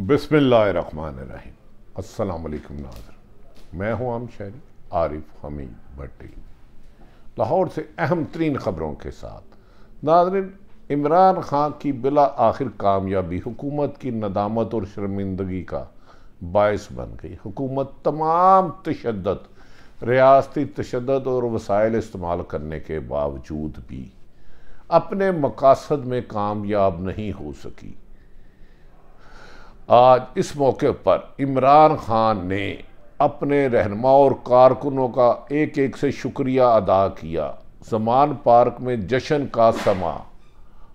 बिसमीम असलकम नाजर मैं हूं आम शहरी आरिफ हमीद भट्टी लाहौर से अहम तरीन खबरों के साथ नाजरन इमरान खान की बिला आखिर कामयाबी हुकूमत की नदामत और शर्मिंदगी का बायस बन गई हुकूमत तमाम तशद रियाती तशद और वसाइल इस्तेमाल करने के बावजूद भी अपने मकासद में कामयाब नहीं हो सकी आज इस मौके पर इमरान खान ने अपने रहनमा और कारकुनों का एक एक से शुक्रिया अदा किया जमान पार्क में जशन का समा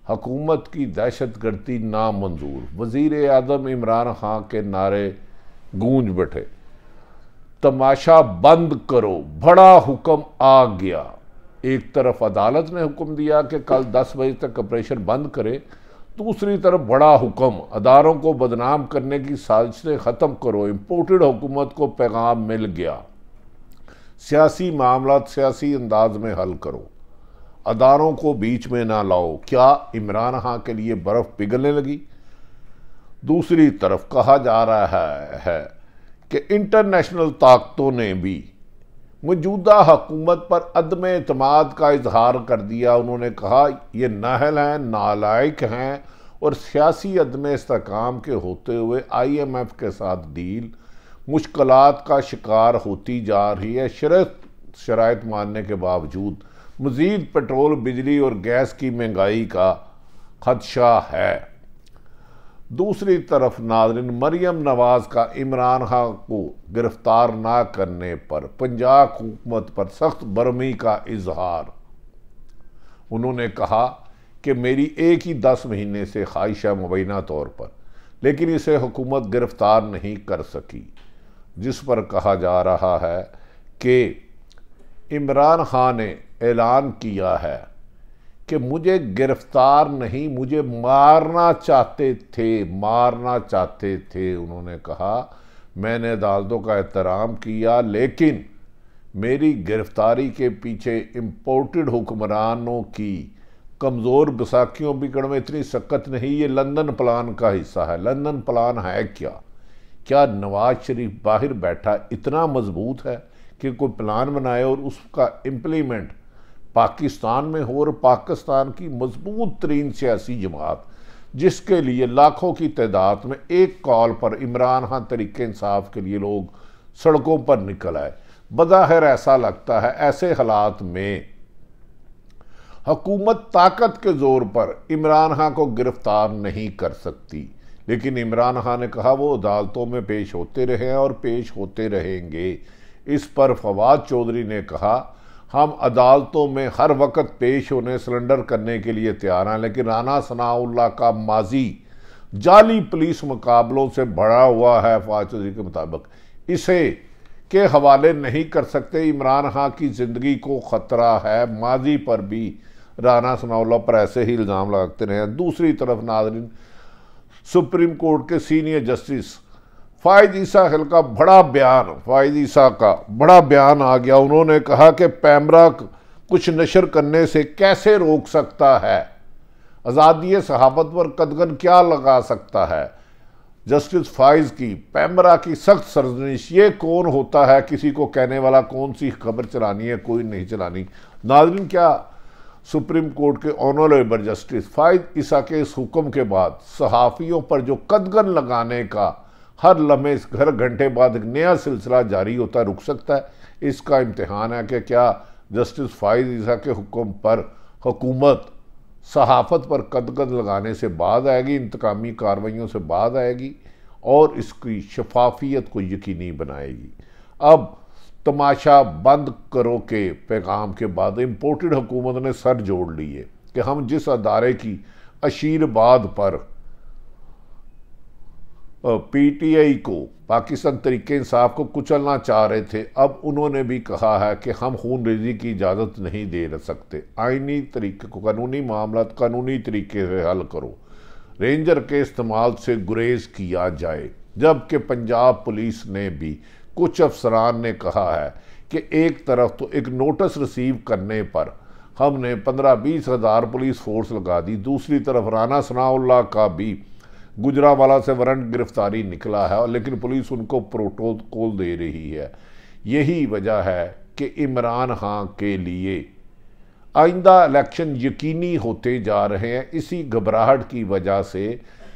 हकूमत की दहशत गर्दी नामंजूर वजीर अजम इमरान खां के नारे गूंज बैठे तमाशा बंद करो बड़ा हुक्म आ गया एक तरफ अदालत ने हुक्म दिया कि कल 10 बजे तक ऑपरेशन बंद करे दूसरी तरफ बड़ा हुक्म अदारों को बदनाम करने की साजिशें ख़त्म करो इम्पोर्टेड हुकूमत को पैगाम मिल गया सियासी मामला सियासी अंदाज में हल करो अदारों को बीच में ना लाओ क्या इमरान खां के लिए बर्फ़ पिघलने लगी दूसरी तरफ कहा जा रहा है, है कि इंटरनेशनल ताकतों ने भी मौजूदा हकूमत पर अदम अतमाद का इजहार कर दिया उन्होंने कहा ये नाहल हैं नालायक हैं और सियासी अदम इसकाम के होते हुए आई एम एफ़ के साथ डील मुश्किल का शिकार होती जा रही है शरत शरात मानने के बावजूद मज़ीद पेट्रोल बिजली और गैस की महंगाई का खदशा है दूसरी तरफ नाजरन मरियम नवाज का इमरान खान को गिरफ्तार ना करने पर पंजाब हुकूमत पर सख्त बरमी का इजहार उन्होंने कहा कि मेरी एक ही दस महीने से ख्वाहिश है मुबैना तौर पर लेकिन इसे हुकूमत गिरफ्तार नहीं कर सकी जिस पर कहा जा रहा है कि इमरान खान ने ऐलान किया है कि मुझे गिरफ्तार नहीं मुझे मारना चाहते थे मारना चाहते थे उन्होंने कहा मैंने अदालतों का एहतराम किया लेकिन मेरी गिरफ्तारी के पीछे इम्पोर्टेड हुक्मरानों की कमज़ोर बसाखियों बिगड़ में इतनी सख्त नहीं ये लंदन प्लान का हिस्सा है लंदन प्लान है क्या क्या नवाज शरीफ बाहर बैठा इतना मजबूत है कि कोई प्लान बनाए और उसका इम्प्लीमेंट पाकिस्तान में हो और पाकिस्तान की मजबूत तरीन सियासी जमात जिसके लिए लाखों की तादाद में एक कॉल पर इमरान खान तरीके इंसाफ के लिए लोग सड़कों पर निकल आए बज़ाहिर ऐसा लगता है ऐसे हालात में हकूमत ताकत के ज़ोर पर इमरान खान को गिरफ्तार नहीं कर सकती लेकिन इमरान खान ने कहा वो अदालतों में पेश होते रहे हैं और पेश होते रहेंगे इस पर फवाद चौधरी ने कहा हम अदालतों में हर वक्त पेश होने सिलेंडर करने के लिए तैयार हैं लेकिन राना सनाउल्ला का माजी जाली पुलिस मुकाबलों से भरा हुआ है फवाज चौधरी के मुताबिक इसे के हवाले नहीं कर सकते इमरान खां की ज़िंदगी को ख़तरा है माजी पर भी राना सनाउल्ला पर ऐसे ही इल्ज़ाम लगाते रहे दूसरी तरफ नाजरीन सुप्रीम कोर्ट के सीनियर जस्टिस फ़ायद ईसा का बड़ा बयान फ़ायद ईसा का बड़ा बयान आ गया उन्होंने कहा कि पैमरा कुछ नशर करने से कैसे रोक सकता है आज़ादी सहाफत पर कदगन क्या लगा सकता है जस्टिस फाइज की पैमरा की सख्त सरजनिश ये कौन होता है किसी को कहने वाला कौन सी खबर चलानी है कोई नहीं चलानी नाजरीन क्या सुप्रीम कोर्ट के ऑनरेबल जस्टिस फाइज ईसा के इस हुक्म के बाद सहाफ़ियों पर जो कदगन लगाने का हर लम्हे इस घर घंटे बाद एक नया सिलसिला जारी होता रुक सकता है इसका इम्तहान है कि क्या जस्टिस फाइज ईसा के हुक्म पर हुकूमत सहाफत पर कदकद लगाने से बाद आएगी इंतकामी कार्रवाइयों से बाद आएगी और इसकी शफाफियत को यकीनी बनाएगी अब तमाशा बंद करो के पैगाम के बाद इम्पोर्टेड हुकूमत ने सर जोड़ लिए कि हम जिस अदारे की अशीरबाद पर पीटीआई को पाकिस्तान तरीके इंसाफ को कुचलना चाह रहे थे अब उन्होंने भी कहा है कि हम खून रेजी की इजाज़त नहीं दे सकते आइनी तरीके को कानूनी मामला कानूनी तरीके से हल करो रेंजर के इस्तेमाल से गुरेज किया जाए जबकि पंजाब पुलिस ने भी कुछ अफसरान ने कहा है कि एक तरफ तो एक नोटिस रिसीव करने पर हमने पंद्रह बीस हज़ार पुलिस फोर्स लगा दी दूसरी तरफ राना सनाउल्ला का भी गुजरावाला से वारंट गिरफ्तारी निकला है और लेकिन पुलिस उनको प्रोटोकॉल दे रही है यही वजह है कि इमरान खां के लिए आइंदा इलेक्शन यकीनी होते जा रहे हैं इसी घबराहट की वजह से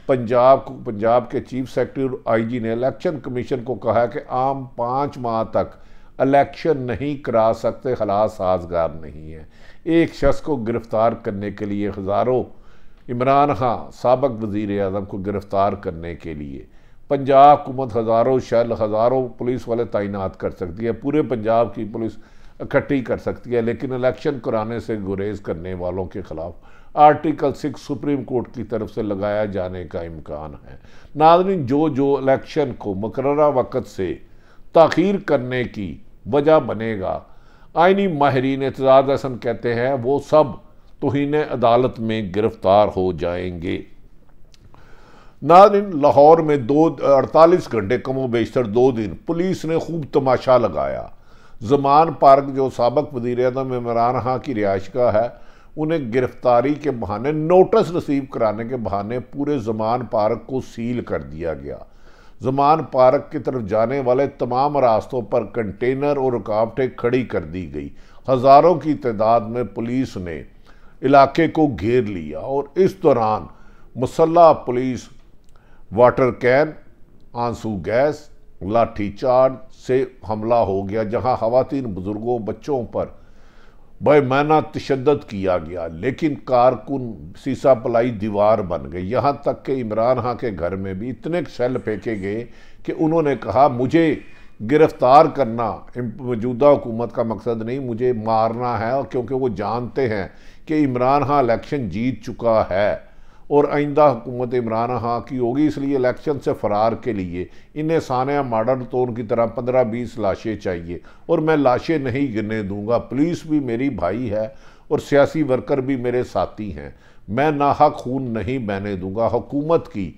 पंजाब पंजाब के चीफ सेक्रेटरी आईजी ने इलेक्शन कमीशन को कहा कि आम पाँच माह तक इलेक्शन नहीं करा सकते हालात साजगार नहीं है एक शख्स को गिरफ्तार करने के लिए हज़ारों इमरान खां सबक वज़ी अजम को गिरफ़्तार करने के लिए पंजाब हुकूमत हज़ारों शल हज़ारों पुलिस वाले तैनात कर सकती है पूरे पंजाब की पुलिस इकट्ठी कर सकती है लेकिन इलेक्शन कराने से गुरेज करने वालों के ख़िलाफ़ आर्टिकल सिक्स सुप्रीम कोर्ट की तरफ से लगाया जाने का इम्कान है नाजरीन जो जो इलेक्शन को मकर वक़्त से तखीर करने की वजह बनेगा आइनी माहरीन एतजाज़ हसन कहते हैं वो सब तोहन अदालत में गिरफ्तार हो जाएंगे नादिन लाहौर में दो अड़तालीस घंटे कमो बेशतर दो दिन पुलिस ने खूब तमाशा लगाया जमान पार्क जो सबक वजीर अदम इमरान खां की रिहाइश का है उन्हें गिरफ्तारी के बहाने नोटिस रिसीव कराने के बहाने पूरे जमान पार्क को सील कर दिया गया जमान पार्क की तरफ जाने वाले तमाम रास्तों पर कंटेनर और रुकावटें खड़ी कर दी गई हज़ारों की तादाद में पुलिस ने इलाके को घेर लिया और इस दौरान मुसल्ला पुलिस वाटर कैन आंसू गैस लाठीचार्ज से हमला हो गया जहां खातन बुजुर्गों बच्चों पर बेमाना तशद किया गया लेकिन कारकुन सीसा पलाई दीवार बन गई यहाँ तक कि इमरान खां के घर में भी इतने सेल फेंके गए कि उन्होंने कहा मुझे गिरफ्तार करना मौजूदा हुकूमत का मकसद नहीं मुझे मारना है और क्योंकि वो जानते हैं कि इमरान खां इलेक्शन जीत चुका है और आइंदा हुकूमत इमरान खां की होगी इसलिए इलेक्शन से फ़रार के लिए इन्हें सानिया मॉडर्न तौर की तरह पंद्रह बीस लाशें चाहिए और मैं लाशें नहीं गिरने दूंगा पुलिस भी मेरी भाई है और सियासी वर्कर भी मेरे साथी हैं मैं नाहक खून नहीं बहने दूंगा हुकूमत की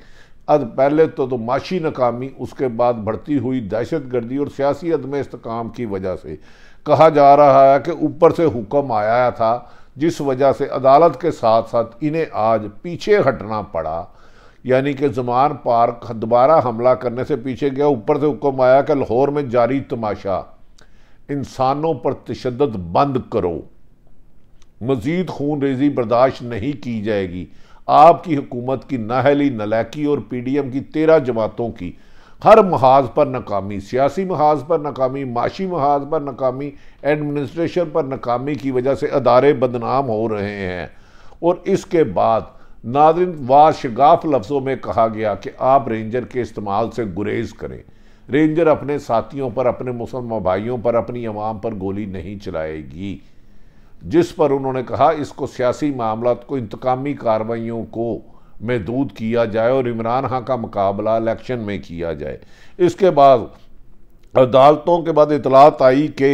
अद पहले तो तो माशी नाकामी उसके बाद बढ़ती हुई दहशत गर्दी और सियासी अदम इसकाम की वजह से कहा जा रहा है कि ऊपर से हुक्म आया था जिस वजह से अदालत के साथ साथ इन्हें आज पीछे हटना पड़ा यानी कि जुमान पार्क दोबारा हमला करने से पीछे गया ऊपर से हुक्म आया कि लाहौर में जारी तमाशा इंसानों पर तशद बंद करो मज़ीद खून रेजी बर्दाश्त नहीं की जाएगी आपकी हुकूमत की नाहली नलैकी और पी डी एम की तेरह जमातों की हर महाज पर नाकामी सियासी महाज पर नाकामी माशी महाज पर नाकामी एडमिनिस्ट्रेशन पर नाकामी की वजह से अदारे बदनाम हो रहे हैं और इसके बाद नादरिन वाशगाफ लफ्ज़ों में कहा गया कि आप रेंजर के इस्तेमाल से गुरेज करें रेंजर अपने साथियों पर अपने मुसलमान भाइयों पर अपनी आवाम पर गोली नहीं चलाएगी जिस पर उन्होंने कहा इसको सियासी मामला को इंतकामी कार्रवाइयों को महदूद किया जाए और इमरान खां का मुकाबला इलेक्शन में किया जाए इसके बाद अदालतों के बाद इतलात आई कि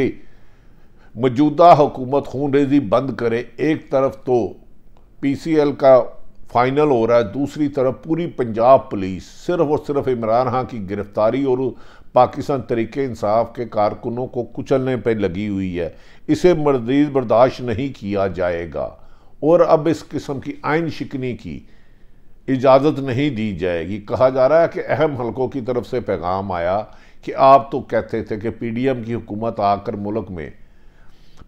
मौजूदा हुकूमत खून रेजी बंद करे एक तरफ तो पी सी एल का फाइनल हो रहा है दूसरी तरफ पूरी पंजाब पुलिस सिर्फ और सिर्फ इमरान खां की गिरफ्तारी और पाकिस्तान तरीके इंसाफ के कारकुनों को कुचलने पर लगी हुई है इसे मजीद बर्दाश्त नहीं किया जाएगा और अब इस किस्म की आइन शिकनी की इजाज़त नहीं दी जाएगी कहा जा रहा है कि अहम हलकों की तरफ से पैगाम आया कि आप तो कहते थे कि पी डी एम की हुकूमत आकर मुल्क में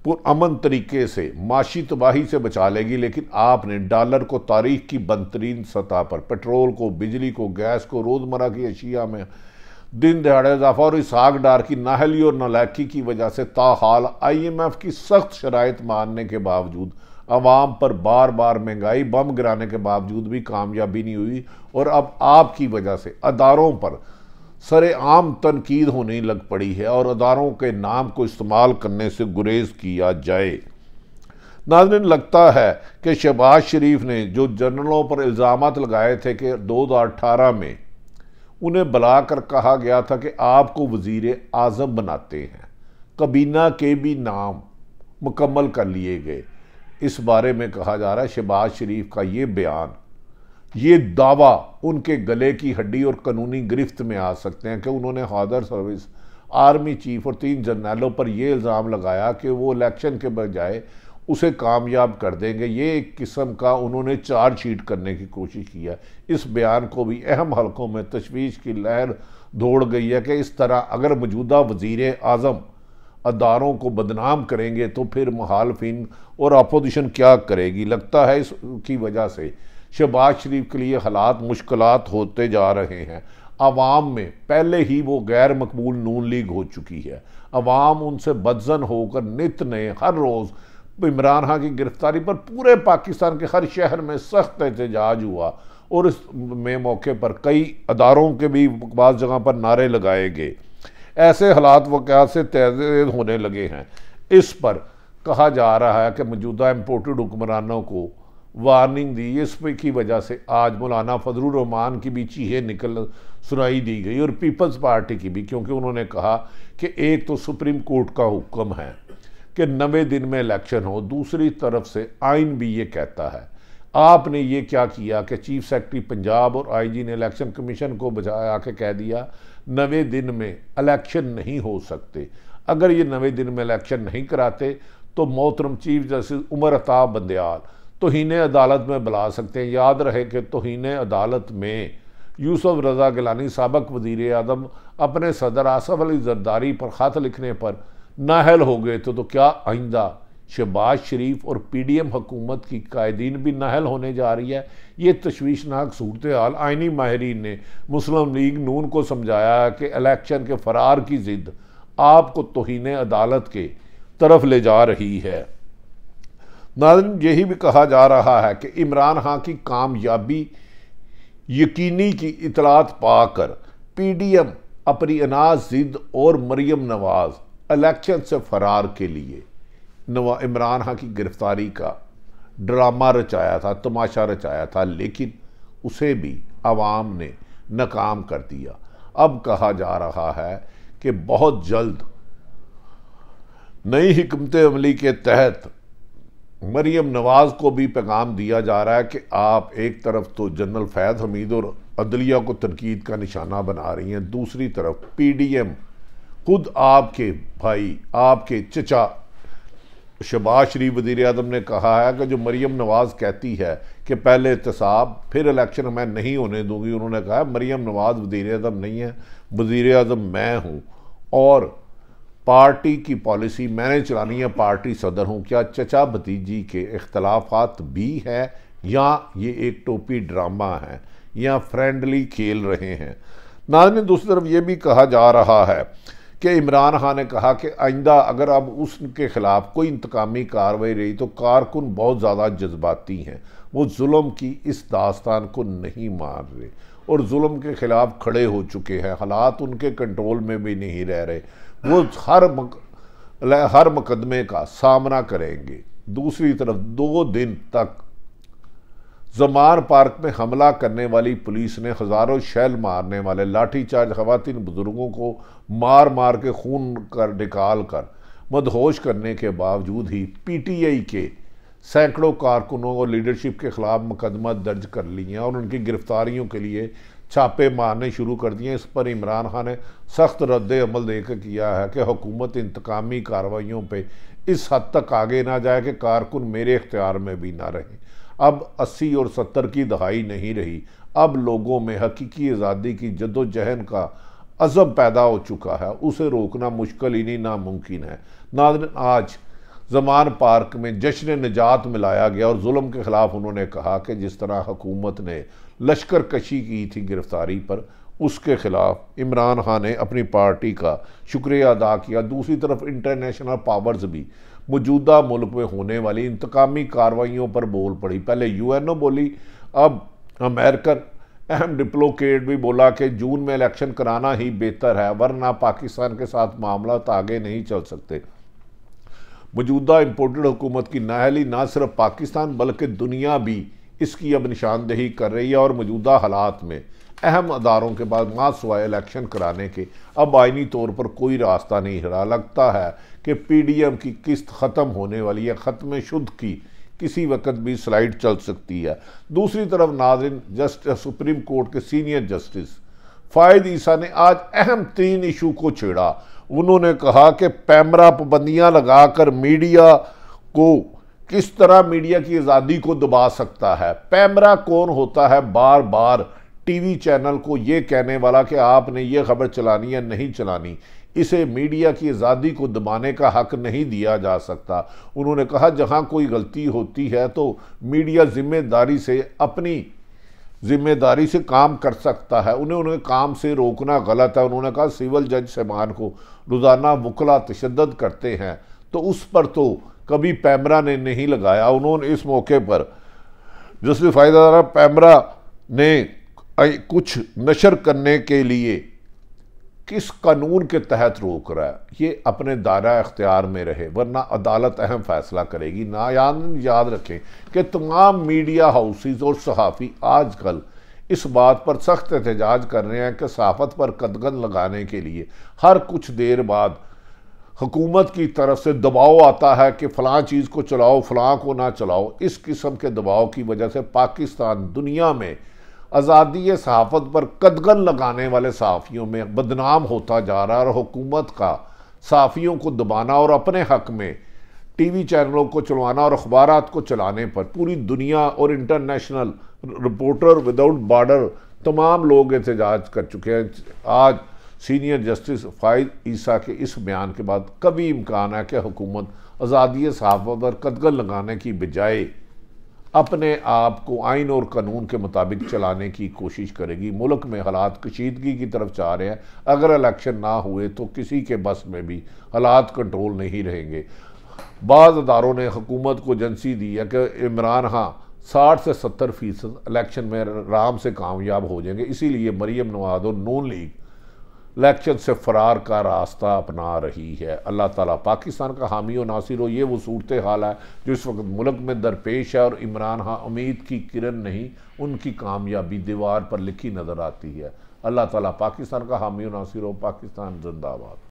पुरमन तरीके से माशी तबाही से बचा लेगी लेकिन आपने डॉलर को तारीख की बदतरीन सतह पर पेट्रोल को बिजली को गैस को रोज़मर्रा की अशिया में दिन दहाड़े इजाफा और इस आग डार की नाहली और नालायकी की वजह से ताहाल आई एम एफ की सख्त शराइ मानने के बावजूद आवाम पर बार बार महंगाई बम गिराने के बावजूद भी कामयाबी नहीं हुई और अब आपकी वजह से अदारों पर सरेआम तनकीद होने लग पड़ी है और अदारों के नाम को इस्तेमाल करने से गुरेज किया जाए नाजरन लगता है कि शहबाज शरीफ ने जो जनरलों पर इल्ज़ाम लगाए थे कि दो हज़ार अठारह में उन्हें बुला कर कहा गया था कि आपको वजीर आज़म बनाते हैं कबीना के भी नाम मुकम्मल कर लिए गए इस बारे में कहा जा रहा है शहबाज शरीफ का ये बयान ये दावा उनके गले की हड्डी और कानूनी गिरफ्त में आ सकते हैं कि उन्होंने हादर सर्विस आर्मी चीफ और तीन जनरलों पर यह इल्ज़ाम लगाया कि वो इलेक्शन के बजाय उसे कामयाब कर देंगे ये एक किस्म का उन्होंने चार्जशीट करने की कोशिश किया इस बयान को भी अहम हलकों में तशवीश की लहर दौड़ गई है कि इस तरह अगर मौजूदा वजीर आज़म अदारों को बदनाम करेंगे तो फिर मुहालफिन और अपोजिशन क्या करेगी लगता है इसकी वजह से शहबाज शरीफ के लिए हालात मुश्किल होते जा रहे हैं आवाम में पहले ही वो गैर मकबूल नून लीग हो चुकी है अवाम उनसे बदजन होकर नित नए हर रोज़ इमरान खां की गिरफ्तारी पर पूरे पाकिस्तान के हर शहर में सख्त एहतजाज हुआ और इस में मौके पर कई अदारों के भी बाज़ जगह पर नारे लगाए गए ऐसे हालात वक़ात से तैज होने लगे हैं इस पर कहा जा रहा है कि मौजूदा इम्पोर्टेड हुक्मरानों को वार्निंग दी इस पर की वजह से आज मौलाना फजलरहमान रहमान की भी चीहे निकल सुनाई दी गई और पीपल्स पार्टी की भी क्योंकि उन्होंने कहा कि एक तो सुप्रीम कोर्ट का हुक्म है कि नवे दिन में इलेक्शन हो दूसरी तरफ से आइन भी ये कहता है आपने ये क्या किया कि चीफ सेक्रेटरी पंजाब और आईजी ने इलेक्शन कमीशन को बजाया आके कह दिया नवे दिन में इलेक्शन नहीं हो सकते अगर ये नवे दिन में इलेक्शन नहीं कराते तो मोहतरम चीफ जस्टिस उमर अताब बंदयाल तोहन अदालत में बुला सकते हैं याद रहे कि तोहन अदालत में यूसुफ रजा गिलानी सबक वजीर अदम अपने सदर आसफ़ अली जरदारी पर ख़त लिखने पर नाहल हो गए थे तो क्या आइंदा शहबाज शरीफ और पी डी एम हकूमत की कायदीन भी नाहल होने जा रही है ये तशवीशनाक सूरत हाल आइनी माहरीन ने मुस्लिम लीग नून को समझाया कि इलेक्शन के फरार की ज़िद आपको तोहन अदालत के तरफ ले जा रही है नाजन यही भी कहा जा रहा है कि इमरान खां की कामयाबी यकीनी की इतलात पाकर पी डी एम अपनी अनाज जिद और मरियम नवाज इलेक्शन से फरार के लिए नवा इमरान खां की गिरफ्तारी का ड्रामा रचाया था तमाशा रचाया था लेकिन उसे भी आवाम ने नाकाम कर दिया अब कहा जा रहा है कि बहुत जल्द नई हमत अमली के तहत मरियम नवाज़ को भी पैगाम दिया जा रहा है कि आप एक तरफ तो जनरल फैज़ हमीद और अदलिया को तनकीद का निशाना बना रही हैं दूसरी तरफ पी डी एम खुद आपके भाई आपके चचा शबाज शरीफ वज़ी अजम ने कहा है कि जो मरीम नवाज़ कहती है कि पहले एहतसाब फिर इलेक्शन मैं नहीं होने दूंगी उन्होंने कहा मरीम नवाज़ वजीर अजम नहीं है वजीर अजम मैं हूँ और पार्टी की पॉलिसी मैंने चलानी है पार्टी सदर हूँ क्या चचा भतीजी के अख्तलाफात भी हैं या ये एक टोपी ड्रामा है या फ्रेंडली खेल रहे हैं नाजन दूसरी तरफ ये भी कहा जा रहा है कि इमरान खान ने कहा कि आइंदा अगर अब उसके ख़िलाफ़ कोई इंतकामी कार्रवाई रही तो कारकुन बहुत ज़्यादा जज्बाती हैं वो जुल्म की इस दास्तान को नहीं मान रहे और जुल्म के ख़िलाफ़ खड़े हो चुके हैं हालात उनके कंट्रोल में भी नहीं रह रहे वो हर मक, हर मुकदमे का सामना करेंगे दूसरी तरफ दो दिन तक जमान पार्क में हमला करने वाली पुलिस ने हज़ारों शैल मारने वाले लाठीचार्ज खातिन बुज़ुर्गों को मार मार के खून कर निकाल कर मदहोश करने के बावजूद ही पी टी आई के सैकड़ों कारकुनों और लीडरशिप के ख़िलाफ़ मुकदमा दर्ज कर लिए और उनकी गिरफ्तारियों के लिए छापे मारने शुरू कर दिए इस पर इमरान खान ने सख्त रद्द अमल देकर किया है कि हुकूमत इंतकामी कार्रवाइयों पर इस हद तक आगे ना जाए कि कारकुन मेरे इख्तियार में भी ना रहें अब 80 और 70 की दहाई नहीं रही अब लोगों में हकीकी आज़ादी की जदोजहन का अजब पैदा हो चुका है उसे रोकना मुश्किल ही नहीं नामुमकिन है नादन आज जमान पार्क में जश्न निजात मिलाया गया और जुल्म के ख़िलाफ़ उन्होंने कहा कि जिस तरह हुकूमत ने लश्कर कशी की थी गिरफ्तारी पर उसके ख़िलाफ़ इमरान खान ने अपनी पार्टी का शुक्रिया अदा किया दूसरी तरफ इंटरनेशनल पावर्स भी मौजूदा मुल्क में होने वाली इंतकामी कार्रवाइयों पर बोल पड़ी पहले यूएनओ बोली अब अमेरिकन अहम डिप्लोकेट भी बोला कि जून में इलेक्शन कराना ही बेहतर है वरना पाकिस्तान के साथ मामला तो आगे नहीं चल सकते मौजूदा इम्पोर्टेड हुकूमत की नाहली ना सिर्फ पाकिस्तान बल्कि दुनिया भी इसकी अब निशानदेही कर रही है और मौजूदा हालात में अहम अदारों के बाद सवाए इलेक्शन कराने के अब आइनी तौर पर कोई रास्ता नहीं रहा लगता है कि पी डी एम की किस्त ख़त्म होने वाली है ख़त्म शुद्ध की किसी वक्त भी स्लाइड चल सकती है दूसरी तरफ नाजिन जस्टिस सुप्रीम कोर्ट के सीनियर जस्टिस फ़ायद ईसा ने आज अहम तीन इशू को छेड़ा उन्होंने कहा कि पैमरा पाबंदियाँ लगाकर मीडिया को किस तरह मीडिया की आज़ादी को दबा सकता है पैमरा कौन होता है बार बार टीवी चैनल को ये कहने वाला कि आपने ये खबर चलानी या नहीं चलानी इसे मीडिया की आज़ादी को दबाने का हक नहीं दिया जा सकता उन्होंने कहा जहाँ कोई गलती होती है तो मीडिया जिम्मेदारी से अपनी जिम्मेदारी से काम कर सकता है उन्हें उन्हें काम से रोकना गलत है उन्होंने कहा सिविल जज सामान को रोज़ाना वकला तशद करते हैं तो उस पर तो कभी पैमरा ने नहीं लगाया उन्होंने इस मौके पर जस्टिस फायदा पैमरा ने कुछ नशर करने के लिए किस कानून के तहत रोक रहा है ये अपने दायरा अख्तियार में रहे वरना अदालत अहम फैसला करेगी ना याद याद रखें कि तमाम मीडिया हाउसेज और सहाफ़ी आजकल इस बात पर सख्त एहतजाज कर रहे हैं कि सहाफ़त पर कदगन लगाने के लिए हर कुछ देर बाद हुकूमत की तरफ से दबाव आता है कि फ़लाँ चीज़ को चलाओ फ़लाँ को ना चलाओ इस किस्म के दबाव की वजह से पाकिस्तान दुनिया में आज़ादी सहाफ़त पर कदगन लगाने वाले सहाफ़ियों में बदनाम होता जा रहा है और हुकूमत का सहाफ़ियों को दबाना और अपने हक में टी वी चैनलों को चलवाना और अखबार को चलाने पर पूरी दुनिया और इंटरनेशनल रिपोर्टर विदाउट बॉर्डर तमाम लोग एहतजाज कर चुके हैं आज सीनियर जस्टिस फ़ायद ईसा के इस बयान के बाद कभी इम्कान है कि हुकूमत आज़ादी सहाफ़त और कदगल लगाने की बजाय अपने आप को आइन और कानून के मुताबिक चलाने की कोशिश करेगी मुल्क में हालात कशीदगी की तरफ जा रहे हैं अगर इलेक्शन ना हुए तो किसी के बस में भी हालात कंट्रोल नहीं रहेंगे बाज़ अदारों ने हुकूमत को एजेंसी दी है कि इमरान खां साठ से सत्तर फीसद इलेक्शन में आराम से कामयाब हो जाएंगे इसीलिए मरीम नवाज और नून लीग इलेक्शन से फ़रार का रास्ता अपना रही है अल्लाह ताला पाकिस्तान का हामी और नासिर हो ये वो सूरत हाल है जो इस वक्त मुल्क में दरपेश है और इमरान हाँ उम्मीद की किरण नहीं उनकी कामयाबी दीवार पर लिखी नज़र आती है अल्लाह ताला पाकिस्तान का हामी और नासिर हो पाकिस्तान जिंदाबाद